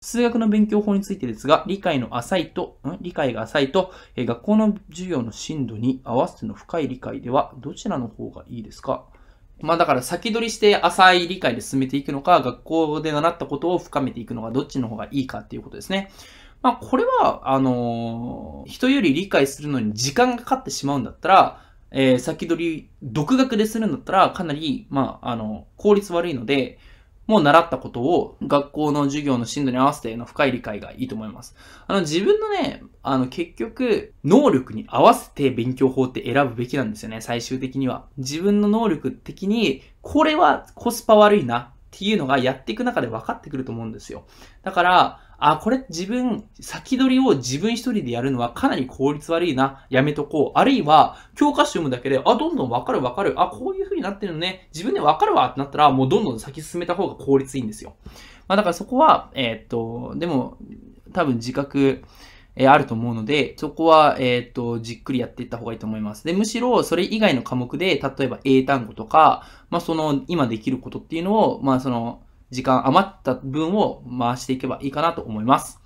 数学の勉強法についてですが、理解の浅いと、ん理解が浅いと、え学校の授業の深度に合わせての深い理解では、どちらの方がいいですかまあだから先取りして浅い理解で進めていくのか、学校で習ったことを深めていくのがどっちの方がいいかっていうことですね。まあこれは、あのー、人より理解するのに時間がかかってしまうんだったら、えー、先取り、独学でするんだったら、かなり、まあ、あの、効率悪いので、もう習ったことを学校の授業の進度に合わせての深い理解がいいと思います。あの自分のね、あの結局、能力に合わせて勉強法って選ぶべきなんですよね、最終的には。自分の能力的に、これはコスパ悪いな。っていうのがやっていく中で分かってくると思うんですよ。だから、あ、これ自分、先取りを自分一人でやるのはかなり効率悪いな、やめとこう。あるいは、教科書読むだけで、あ、どんどん分かる分かる、あ、こういう風になってるのね、自分で分かるわってなったら、もうどんどん先進めた方が効率いいんですよ。まあだからそこは、えー、っと、でも、多分自覚、えー、あると思うので、そこは、えっ、と、じっくりやっていった方がいいと思います。で、むしろ、それ以外の科目で、例えば英単語とか、まあ、その、今できることっていうのを、まあ、その、時間余った分を回していけばいいかなと思います。